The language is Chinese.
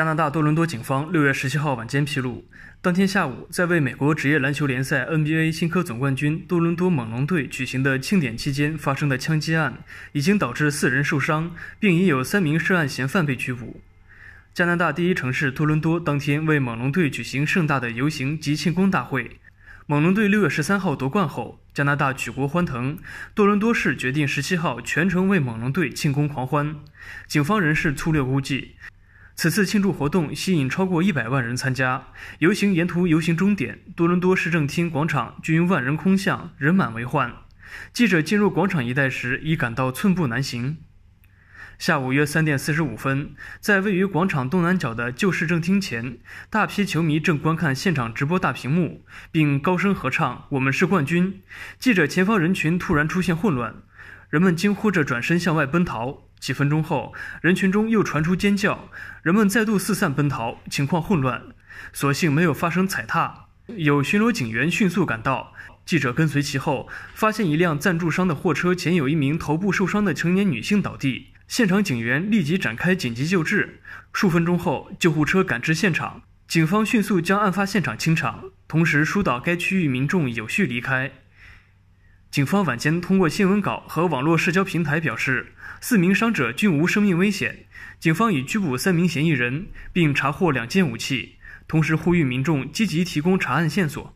加拿大多伦多警方六月十七号晚间披露，当天下午在为美国职业篮球联赛 NBA 新科总冠军多伦多猛龙队举行的庆典期间发生的枪击案，已经导致四人受伤，并已有三名涉案嫌犯被拘捕。加拿大第一城市多伦多当天为猛龙队举行盛大的游行及庆功大会。猛龙队六月十三号夺冠后，加拿大举国欢腾，多伦多市决定十七号全城为猛龙队庆功狂欢。警方人士粗略估计。此次庆祝活动吸引超过一百万人参加，游行沿途、游行终点多伦多市政厅广场均万人空巷，人满为患。记者进入广场一带时，已感到寸步难行。下午约三点四十五分，在位于广场东南角的旧市政厅前，大批球迷正观看现场直播大屏幕，并高声合唱“我们是冠军”。记者前方人群突然出现混乱，人们惊呼着转身向外奔逃。几分钟后，人群中又传出尖叫，人们再度四散奔逃，情况混乱。所幸没有发生踩踏。有巡逻警员迅速赶到，记者跟随其后，发现一辆赞助商的货车前有一名头部受伤的成年女性倒地，现场警员立即展开紧急救治。数分钟后，救护车赶至现场，警方迅速将案发现场清场，同时疏导该区域民众有序离开。警方晚间通过新闻稿和网络社交平台表示，四名伤者均无生命危险。警方已拘捕三名嫌疑人，并查获两件武器，同时呼吁民众积极提供查案线索。